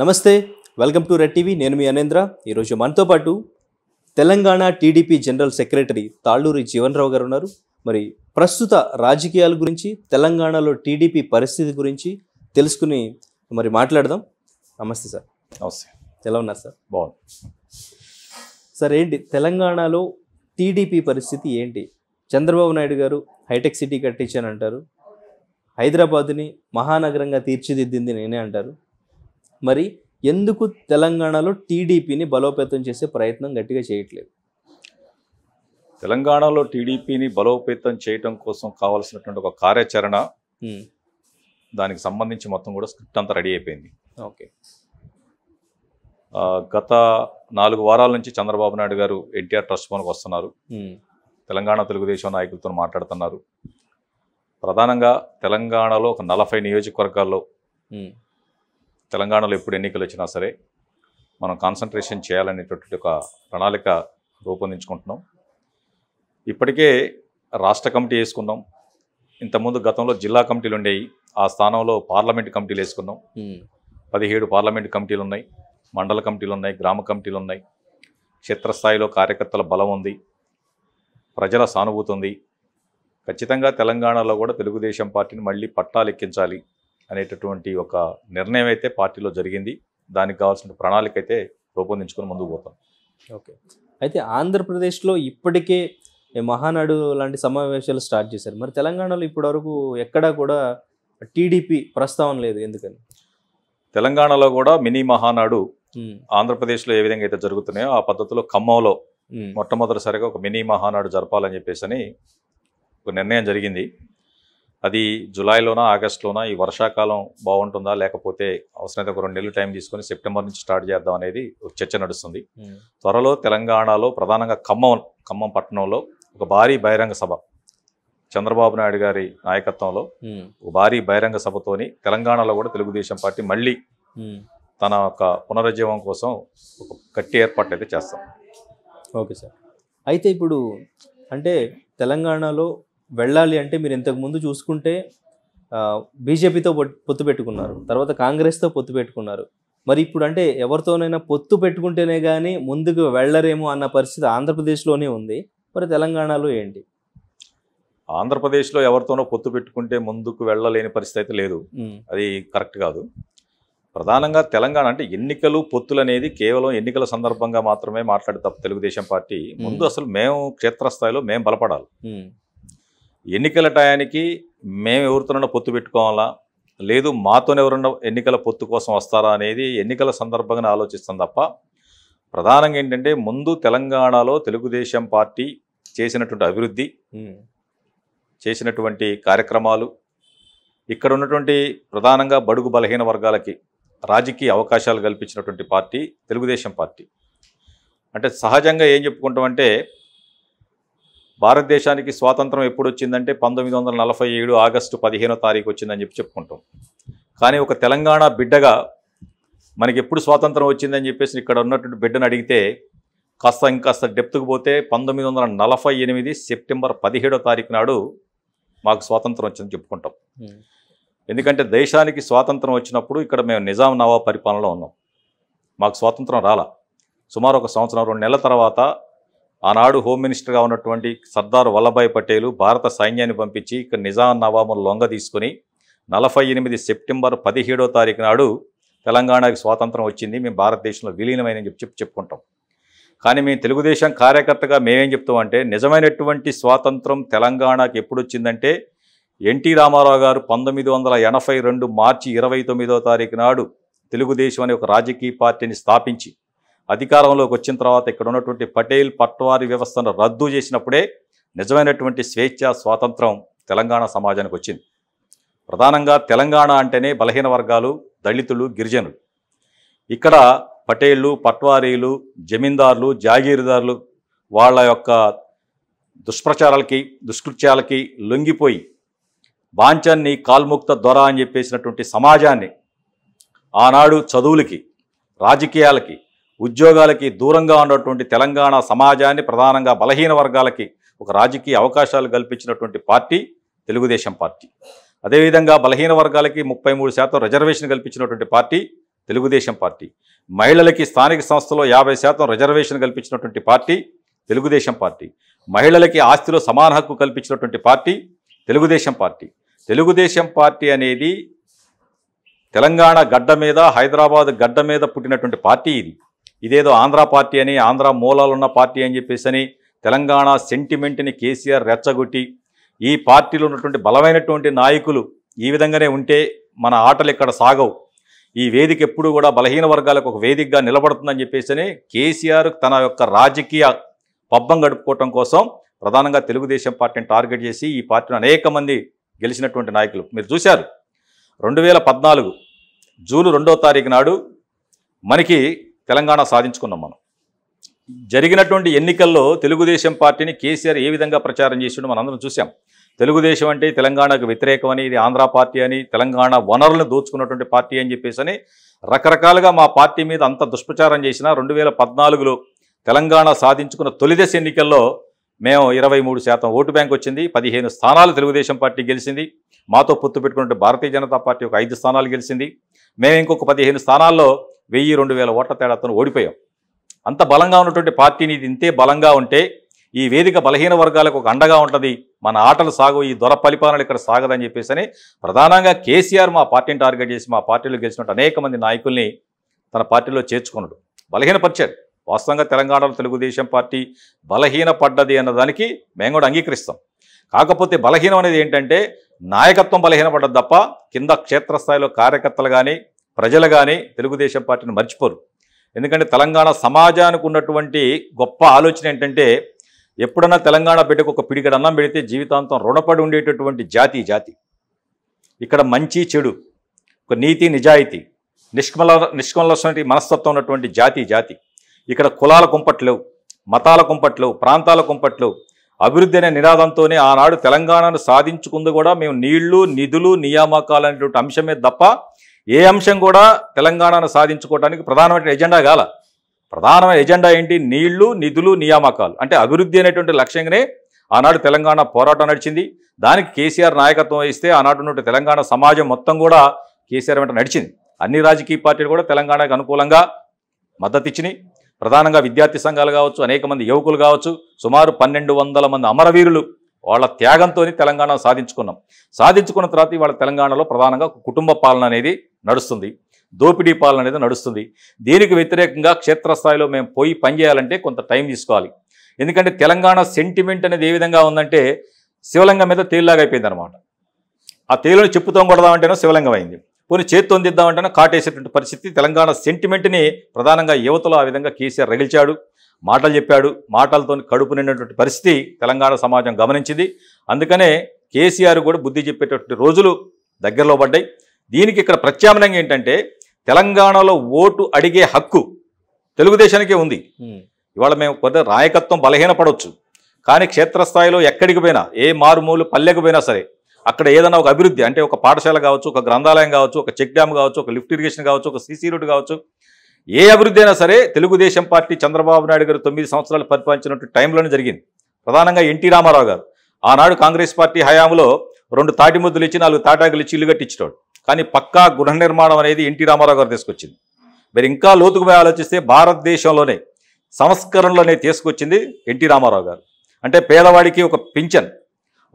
నమస్తే welcome to red TV నేను మీ అనేంద్ర ఈరోజు మనతో పాటు Telangana TDP general secretary Talluri Jeevanrao గారు ఉన్నారు మరి ప్రస్తుత రాజకీయాల గురించి తెలంగాణలో టీడీపీ పరిస్థితి గురించి తెలుసుకుని మరి మాట్లాడదాం నమస్తే సార్ నమస్తే ఎలా ఉన్నారు సార్ బాగుంది సార్ ఏంటి తెలంగాణలో టీడీపీ పరిస్థితి ఏంటి చంద్రబాబు నాయుడు గారు హైటెక్ సిటీ కట్టించానంటారు హైదరాబాద్ని మహానగరంగా తీర్చిదిద్దింది నేనే అంటారు మరి ఎందుకు తెలంగాణలో టీడీపీని బలోపేతం చేసే ప్రయత్నం గట్టిగా చేయట్లేదు తెలంగాణలో టీడీపీని బలోపేతం చేయటం కోసం కావాల్సినటువంటి ఒక కార్యాచరణ దానికి సంబంధించి మొత్తం కూడా స్క్రిప్ట్ అంతా రెడీ అయిపోయింది ఓకే గత నాలుగు వారాల నుంచి చంద్రబాబు నాయుడు గారు ఎన్టీఆర్ ట్రస్ట్ పనికి వస్తున్నారు తెలంగాణ తెలుగుదేశం నాయకులతో మాట్లాడుతున్నారు ప్రధానంగా తెలంగాణలో ఒక నలభై నియోజకవర్గాల్లో తెలంగాణలో ఎప్పుడు ఎన్నికలు వచ్చినా సరే మనం కాన్సన్ట్రేషన్ చేయాలనేటటువంటి ఒక ప్రణాళిక రూపొందించుకుంటున్నాం ఇప్పటికే రాష్ట్ర కమిటీ వేసుకున్నాం ఇంతకుముందు గతంలో జిల్లా కమిటీలు ఉండేవి ఆ స్థానంలో పార్లమెంట్ కమిటీలు వేసుకున్నాం పదిహేడు పార్లమెంట్ కమిటీలు ఉన్నాయి మండల కమిటీలు ఉన్నాయి గ్రామ కమిటీలు ఉన్నాయి క్షేత్రస్థాయిలో కార్యకర్తల బలం ఉంది ప్రజల సానుభూతి ఉంది ఖచ్చితంగా తెలంగాణలో కూడా తెలుగుదేశం పార్టీని మళ్ళీ పట్టాలెక్కించాలి అనేటటువంటి ఒక నిర్ణయం అయితే పార్టీలో జరిగింది దానికి కావాల్సిన ప్రణాళిక అయితే రూపొందించుకొని ముందుకు పోతాం ఓకే అయితే ఆంధ్రప్రదేశ్లో ఇప్పటికే మహానాడు లాంటి సమావేశాలు స్టార్ట్ చేశారు మరి తెలంగాణలో ఇప్పటివరకు ఎక్కడా కూడా టీడీపీ ప్రస్తావన లేదు ఎందుకని తెలంగాణలో కూడా మినీ మహానాడు ఆంధ్రప్రదేశ్లో ఏ విధంగా అయితే జరుగుతున్నాయో ఆ పద్ధతిలో ఖమ్మంలో మొట్టమొదటిసారిగా ఒక మినీ మహానాడు జరపాలని చెప్పేసి ఒక నిర్ణయం జరిగింది అది జూలైలోనా ఆగస్టులోనా ఈ వర్షాకాలం బాగుంటుందా లేకపోతే అవసరమైతే ఒక రెండు నెలలు టైం తీసుకొని సెప్టెంబర్ నుంచి స్టార్ట్ చేద్దాం అనేది ఒక చర్చ నడుస్తుంది త్వరలో తెలంగాణలో ప్రధానంగా ఖమ్మం ఖమ్మం పట్టణంలో ఒక భారీ బహిరంగ సభ చంద్రబాబు నాయుడు గారి నాయకత్వంలో ఒక భారీ బహిరంగ సభతోని తెలంగాణలో కూడా తెలుగుదేశం పార్టీ మళ్ళీ తన యొక్క పునరుజ్జీవం కోసం ఒక గట్టి ఏర్పాట్లు అయితే చేస్తాం ఓకే సార్ అయితే ఇప్పుడు అంటే తెలంగాణలో వెళ్ళాలి అంటే మీరు ఇంతకుముందు చూసుకుంటే బీజేపీతో పొత్తు పెట్టుకున్నారు తర్వాత కాంగ్రెస్తో పొత్తు పెట్టుకున్నారు మరి ఇప్పుడు అంటే ఎవరితోనైనా పొత్తు పెట్టుకుంటేనే కానీ ముందుకు వెళ్ళరేమో అన్న పరిస్థితి ఆంధ్రప్రదేశ్లోనే ఉంది మరి తెలంగాణలో ఏంటి ఆంధ్రప్రదేశ్లో ఎవరితోనో పొత్తు పెట్టుకుంటే ముందుకు వెళ్ళలేని పరిస్థితి అయితే లేదు అది కరెక్ట్ కాదు ప్రధానంగా తెలంగాణ అంటే ఎన్నికలు పొత్తులు అనేది కేవలం ఎన్నికల సందర్భంగా మాత్రమే మాట్లాడే తప్ప తెలుగుదేశం పార్టీ ముందు అసలు మేము క్షేత్రస్థాయిలో మేము బలపడాలి ఎన్నికల టయానికి మేము ఎవరితోనైనా పొత్తు పెట్టుకోవాలా లేదు మాతో ఎవరన్నా ఎన్నికల పొత్తు కోసం వస్తారా అనేది ఎన్నికల సందర్భంగా ఆలోచిస్తాం తప్ప ప్రధానంగా ఏంటంటే ముందు తెలంగాణలో తెలుగుదేశం పార్టీ చేసినటువంటి అభివృద్ధి చేసినటువంటి కార్యక్రమాలు ఇక్కడ ఉన్నటువంటి ప్రధానంగా బడుగు బలహీన వర్గాలకి రాజకీయ అవకాశాలు కల్పించినటువంటి పార్టీ తెలుగుదేశం పార్టీ అంటే సహజంగా ఏం చెప్పుకుంటామంటే భారతదేశానికి స్వాతంత్రం ఎప్పుడు వచ్చిందంటే పంతొమ్మిది వందల నలభై ఏడు ఆగస్టు పదిహేనో తారీఖు వచ్చిందని చెప్పి చెప్పుకుంటాం కానీ ఒక తెలంగాణ బిడ్డగా మనకి ఎప్పుడు స్వాతంత్రం వచ్చిందని చెప్పేసి ఇక్కడ ఉన్నటువంటి బిడ్డను అడిగితే కాస్త ఇంకాస్త డెప్త్కు పోతే పంతొమ్మిది వందల నలభై ఎనిమిది సెప్టెంబర్ పదిహేడో తారీఖు నాడు మాకు స్వాతంత్రం వచ్చిందని చెప్పుకుంటాం hmm. ఎందుకంటే దేశానికి స్వాతంత్రం వచ్చినప్పుడు ఇక్కడ మేము నిజాం నవాబ్ పరిపాలనలో ఉన్నాం మాకు స్వాతంత్రం రాలా సుమారు ఒక సంవత్సరం రెండు నెలల తర్వాత ఆనాడు హోమ్ మినిస్టర్గా ఉన్నటువంటి సర్దార్ వల్లభాయ్ పటేలు భారత సైన్యాన్ని పంపించి ఇక్కడ నిజాం నవాములు లొంగ తీసుకుని నలభై ఎనిమిది సెప్టెంబర్ పదిహేడో తారీఖు నాడు తెలంగాణకి స్వాతంత్రం వచ్చింది మేము భారతదేశంలో విలీనమైన చెప్పి చెప్పి చెప్పుకుంటాం కానీ మేము తెలుగుదేశం కార్యకర్తగా మేమేం చెప్తామంటే నిజమైనటువంటి స్వాతంత్రం తెలంగాణకి ఎప్పుడు వచ్చిందంటే ఎన్టీ రామారావు గారు పంతొమ్మిది వందల ఎనభై రెండు మార్చి ఇరవై తొమ్మిదో తారీఖు నాడు తెలుగుదేశం అనే ఒక రాజకీయ పార్టీని స్థాపించి అధికారంలోకి వచ్చిన తర్వాత ఇక్కడ ఉన్నటువంటి పటేల్ పట్వారీ వ్యవస్థను రద్దు చేసినప్పుడే నిజమైనటువంటి స్వేచ్ఛ స్వాతంత్రం తెలంగాణ సమాజానికి వచ్చింది ప్రధానంగా తెలంగాణ అంటేనే బలహీన వర్గాలు దళితులు గిరిజనులు ఇక్కడ పటేళ్లు పట్వారీలు జమీందారులు జాగీరుదారులు వాళ్ళ యొక్క దుష్ప్రచారాలకి దుష్కృత్యాలకి లొంగిపోయి బాంచాన్ని కాల్ముక్త దొర అని చెప్పేసినటువంటి సమాజాన్ని ఆనాడు చదువులకి రాజకీయాలకి ఉద్యోగాలకి దూరంగా ఉన్నటువంటి తెలంగాణ సమాజాన్ని ప్రధానంగా బలహీన వర్గాలకి ఒక రాజకీయ అవకాశాలు కల్పించినటువంటి పార్టీ తెలుగుదేశం పార్టీ అదేవిధంగా బలహీన వర్గాలకి ముప్పై మూడు శాతం రిజర్వేషన్ కల్పించినటువంటి పార్టీ తెలుగుదేశం పార్టీ మహిళలకి స్థానిక సంస్థలో యాభై శాతం రిజర్వేషన్ కల్పించినటువంటి పార్టీ తెలుగుదేశం పార్టీ మహిళలకి ఆస్తిలో సమాన హక్కు కల్పించినటువంటి party Telugu Desam party Telugu Desam party అనేది తెలంగాణ గడ్డ మీద హైదరాబాద్ గడ్డ మీద పుట్టినటువంటి పార్టీ ఇది ఇదేదో ఆంధ్ర పార్టీ అని ఆంధ్ర మూలాలున్న పార్టీ అని చెప్పేసి తెలంగాణ సెంటిమెంట్ని కేసీఆర్ రెచ్చగొట్టి ఈ పార్టీలో ఉన్నటువంటి బలమైనటువంటి నాయకులు ఈ విధంగానే ఉంటే మన ఆటలు ఇక్కడ సాగవు ఈ వేదిక ఎప్పుడు కూడా బలహీన వర్గాలకు ఒక వేదికగా నిలబడుతుందని చెప్పేసి కేసీఆర్ తన యొక్క రాజకీయ పబ్బం గడుపుకోవటం కోసం ప్రధానంగా తెలుగుదేశం పార్టీని టార్గెట్ చేసి ఈ పార్టీని అనేక మంది గెలిచినటువంటి నాయకులు మీరు చూశారు రెండు వేల పద్నాలుగు జూన్ రెండో తారీఖు నాడు మనకి తెలంగాణ సాధించుకున్నాం మనం జరిగినటువంటి ఎన్నికల్లో తెలుగుదేశం పార్టీని కేసీఆర్ ఏ విధంగా ప్రచారం చేసిండో మనం అందరం చూసాం తెలుగుదేశం అంటే తెలంగాణకు వ్యతిరేకమని ఇది ఆంధ్ర పార్టీ అని తెలంగాణ వనరులను దోచుకున్నటువంటి పార్టీ అని చెప్పేసి రకరకాలుగా మా పార్టీ మీద అంత దుష్ప్రచారం చేసినా రెండు వేల పద్నాలుగులో తెలంగాణ సాధించుకున్న తొలిదశ ఎన్నికల్లో మేము ఇరవై మూడు శాతం ఓటు బ్యాంక్ వచ్చింది పదిహేను స్థానాలు తెలుగుదేశం పార్టీ గెలిచింది మాతో పొత్తు పెట్టుకున్నట్టు భారతీయ జనతా పార్టీ ఒక ఐదు స్థానాలు గెలిచింది మేము ఇంకొక పదిహేను స్థానాల్లో వెయ్యి రెండు వేల ఓట్ల తేడాతో ఓడిపోయాం అంత బలంగా ఉన్నటువంటి పార్టీని ఇంతే బలంగా ఉంటే ఈ వేదిక బలహీన వర్గాలకు ఒక అండగా ఉంటుంది మన ఆటలు సాగు ఈ దొర పరిపాలనలు ఇక్కడ సాగదని చెప్పేసి ప్రధానంగా కేసీఆర్ మా పార్టీని టార్గెట్ చేసి మా పార్టీలో గెలిచినట్టు అనేక మంది నాయకుల్ని తన పార్టీలో చేర్చుకున్నాడు బలహీనపరిచాడు వాస్తవంగా తెలంగాణలో తెలుగుదేశం పార్టీ బలహీన పడ్డది అన్నదానికి మేము కూడా అంగీకరిస్తాం కాకపోతే బలహీనం అనేది ఏంటంటే నాయకత్వం బలహీనపడ్డది తప్ప కింద క్షేత్రస్థాయిలో కార్యకర్తలు కానీ ప్రజలుగానే తెలుగుదేశం పార్టీని మర్చిపోరు ఎందుకంటే తెలంగాణ సమాజానికి ఉన్నటువంటి గొప్ప ఆలోచన ఏంటంటే ఎప్పుడన్నా తెలంగాణ బిడ్డకు ఒక పిడికడ అన్నం పెడితే జీవితాంతం రుణపడి ఉండేటటువంటి జాతి జాతి ఇక్కడ మంచి చెడు ఒక నీతి నిజాయితీ నిష్కమల నిష్కలసమైన మనస్తత్వం ఉన్నటువంటి జాతి జాతి ఇక్కడ కులాల కుంపట్లు మతాల కుంపట్లు ప్రాంతాల కుంపట్లు అభివృద్ధి అనే నినాదంతోనే ఆనాడు తెలంగాణను సాధించుకుంది కూడా మేము నీళ్లు నిధులు నియామకాలు అనేటువంటి అంశమే తప్ప ఏ అంశం కూడా తెలంగాణను సాధించుకోవడానికి ప్రధానమైన ఎజెండా కాల ప్రధానమైన ఎజెండా ఏంటి నీళ్లు నిధులు నియామకాలు అంటే అభివృద్ధి అనేటువంటి లక్ష్యంగానే ఆనాడు తెలంగాణ పోరాటం నడిచింది దానికి కేసీఆర్ నాయకత్వం వహిస్తే ఆనాడు నుండి తెలంగాణ సమాజం మొత్తం కూడా కేసీఆర్ వెంట నడిచింది అన్ని రాజకీయ పార్టీలు కూడా తెలంగాణకు అనుకూలంగా మద్దతు ఇచ్చినాయి ప్రధానంగా విద్యార్థి సంఘాలు కావచ్చు అనేక మంది యువకులు కావచ్చు సుమారు పన్నెండు వందల మంది అమరవీరులు వాళ్ళ త్యాగంతో తెలంగాణ సాధించుకున్నాం సాధించుకున్న తర్వాత ఇవాళ తెలంగాణలో ప్రధానంగా కుటుంబ పాలన అనేది నడుస్తుంది దోపిడీ పాలన అనేది నడుస్తుంది దీనికి వ్యతిరేకంగా క్షేత్రస్థాయిలో మేము పోయి పనిచేయాలంటే కొంత టైం తీసుకోవాలి ఎందుకంటే తెలంగాణ సెంటిమెంట్ అనేది ఏ విధంగా ఉందంటే శివలింగం మీద తేలిలాగైపోయింది అయిపోయింది అనమాట ఆ తేలిని చెప్పుతో కొడదామంటేనో శివలింగం అయింది పోనీ చేత్తొందిద్దామంటేనో కాటేసేటువంటి పరిస్థితి తెలంగాణ సెంటిమెంట్ని ప్రధానంగా యువతలో ఆ విధంగా కేసీఆర్ రగిల్చాడు మాటలు చెప్పాడు మాటలతో కడుపు నిండినటువంటి పరిస్థితి తెలంగాణ సమాజం గమనించింది అందుకనే కేసీఆర్ కూడా బుద్ధి చెప్పేటటువంటి రోజులు దగ్గరలో పడ్డాయి దీనికి ఇక్కడ ప్రత్యామ్నాయం ఏంటంటే తెలంగాణలో ఓటు అడిగే హక్కు తెలుగుదేశానికే ఉంది ఇవాళ మేము కొంత నాయకత్వం బలహీనపడవచ్చు కానీ క్షేత్రస్థాయిలో ఎక్కడికి పోయినా ఏ మారుమూలు పల్లెకు పోయినా సరే అక్కడ ఏదైనా ఒక అభివృద్ధి అంటే ఒక పాఠశాల కావచ్చు ఒక గ్రంథాలయం కావచ్చు ఒక చెక్ డ్యామ్ కావచ్చు ఒక లిఫ్ట్ ఇరిగేషన్ కావచ్చు ఒక సీసీ రోడ్డు కావచ్చు ఏ అభివృద్ధి అయినా సరే తెలుగుదేశం పార్టీ చంద్రబాబు నాయుడు గారు తొమ్మిది సంవత్సరాలు పరిపాలించినట్టు టైంలోనే జరిగింది ప్రధానంగా ఎన్టీ రామారావు గారు ఆనాడు కాంగ్రెస్ పార్టీ హయాంలో రెండు తాటి ముద్దులు ఇచ్చి నాలుగు తాటాకులు ఇచ్చి ఇల్లు కట్టించేవాడు కానీ పక్కా గృహ నిర్మాణం అనేది ఎన్టీ రామారావు గారు తీసుకొచ్చింది మరి ఇంకా లోతుగా ఆలోచిస్తే భారతదేశంలోనే సంస్కరణలోనే తీసుకొచ్చింది ఎన్టీ రామారావు గారు అంటే పేదవాడికి ఒక పింఛన్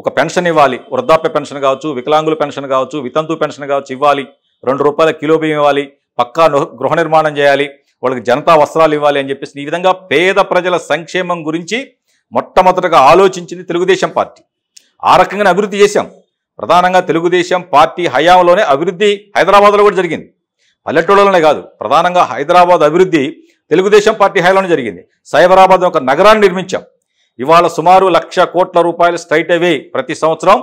ఒక పెన్షన్ ఇవ్వాలి వృద్ధాప్య పెన్షన్ కావచ్చు వికలాంగుల పెన్షన్ కావచ్చు వితంతు పెన్షన్ కావచ్చు ఇవ్వాలి రెండు రూపాయల కిలో బియ్యం ఇవ్వాలి పక్కా గృహ నిర్మాణం చేయాలి వాళ్ళకి జనతా వస్త్రాలు ఇవ్వాలి అని చెప్పేసి ఈ విధంగా పేద ప్రజల సంక్షేమం గురించి మొట్టమొదటగా ఆలోచించింది తెలుగుదేశం పార్టీ ఆ రకంగానే అభివృద్ధి చేశాం ప్రధానంగా తెలుగుదేశం పార్టీ హయాంలోనే అభివృద్ధి హైదరాబాద్లో కూడా జరిగింది పల్లెటూళ్ళలోనే కాదు ప్రధానంగా హైదరాబాద్ అభివృద్ధి తెలుగుదేశం పార్టీ హయాంలోనే జరిగింది సైబరాబాద్ ఒక నగరాన్ని నిర్మించాం ఇవాళ సుమారు లక్ష కోట్ల రూపాయలు స్ట్రైట్ అవే ప్రతి సంవత్సరం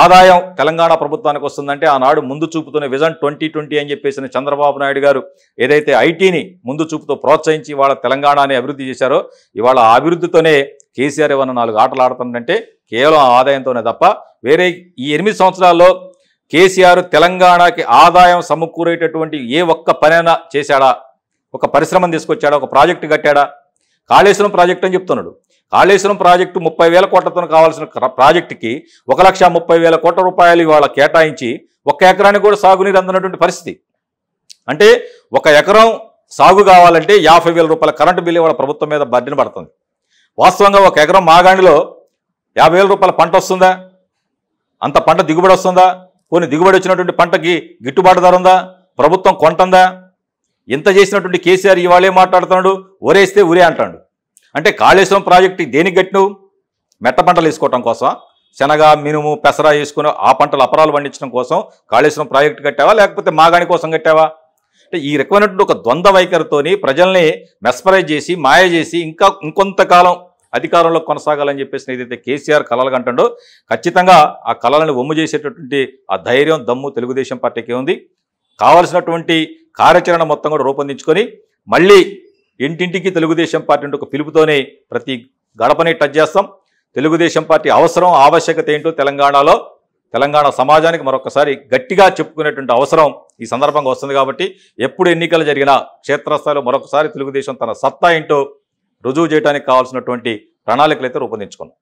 ఆదాయం తెలంగాణ ప్రభుత్వానికి వస్తుందంటే ఆనాడు ముందు చూపుతున్న విజన్ ట్వంటీ ట్వంటీ అని చెప్పేసిన చంద్రబాబు నాయుడు గారు ఏదైతే ఐటీని ముందు చూపుతో ప్రోత్సహించి ఇవాళ తెలంగాణని అభివృద్ధి చేశారో ఇవాళ ఆ అభివృద్ధితోనే కేసీఆర్ ఏమన్నా నాలుగు ఆటలు ఆడుతుందంటే కేవలం ఆదాయంతోనే తప్ప వేరే ఈ ఎనిమిది సంవత్సరాల్లో కేసీఆర్ తెలంగాణకి ఆదాయం సమకూరేటటువంటి ఏ ఒక్క పనైనా చేశాడా ఒక పరిశ్రమను తీసుకొచ్చాడా ఒక ప్రాజెక్టు కట్టాడా కాళేశ్వరం ప్రాజెక్ట్ అని చెప్తున్నాడు కాళేశ్వరం ప్రాజెక్టు ముప్పై వేల కోట్లతో కావాల్సిన ప్రాజెక్టుకి ఒక లక్ష ముప్పై వేల కోట్ల రూపాయలు ఇవాళ కేటాయించి ఒక ఎకరానికి కూడా సాగునీరు అందనటువంటి పరిస్థితి అంటే ఒక ఎకరం సాగు కావాలంటే యాభై వేల రూపాయల కరెంటు బిల్లు ఇవాళ ప్రభుత్వం మీద బర్డిన పడుతుంది వాస్తవంగా ఒక ఎకరం మాగాణిలో యాభై వేల రూపాయల పంట వస్తుందా అంత పంట దిగుబడి వస్తుందా కొన్ని దిగుబడి వచ్చినటువంటి పంటకి గిట్టుబాటు ధర ఉందా ప్రభుత్వం కొంటుందా ఇంత చేసినటువంటి కేసీఆర్ ఇవాళే మాట్లాడుతున్నాడు ఒరేస్తే ఉరే అంటాడు అంటే కాళేశ్వరం ప్రాజెక్టు దేనికి కట్టినవు మెట్ట పంటలు వేసుకోవటం కోసం శనగ మినుము పెసరా వేసుకుని ఆ పంటలు అపరాలు పండించడం కోసం కాళేశ్వరం ప్రాజెక్టు కట్టావా లేకపోతే మాగాణి కోసం కట్టావా అంటే ఈ రకమైనటువంటి ఒక ద్వంద్వ వైఖరితోని ప్రజల్ని మెస్పరైజ్ చేసి మాయ చేసి ఇంకా ఇంకొంతకాలం అధికారంలో కొనసాగాలని చెప్పేసి ఏదైతే కేసీఆర్ కళలు అంటాడో ఖచ్చితంగా ఆ కళలను ఒమ్ము చేసేటటువంటి ఆ ధైర్యం దమ్ము తెలుగుదేశం పార్టీకి ఉంది కావలసినటువంటి కార్యాచరణ మొత్తం కూడా రూపొందించుకొని మళ్ళీ ఇంటింటికి తెలుగుదేశం పార్టీ అంటే ఒక పిలుపుతోనే ప్రతి గడపని టచ్ చేస్తాం తెలుగుదేశం పార్టీ అవసరం ఆవశ్యకత ఏంటో తెలంగాణలో తెలంగాణ సమాజానికి మరొకసారి గట్టిగా చెప్పుకునేటువంటి అవసరం ఈ సందర్భంగా వస్తుంది కాబట్టి ఎప్పుడు ఎన్నికలు జరిగినా క్షేత్రస్థాయిలో మరొకసారి తెలుగుదేశం తన సత్తా ఏంటో రుజువు చేయడానికి కావాల్సినటువంటి ప్రణాళికలు అయితే రూపొందించుకున్నాం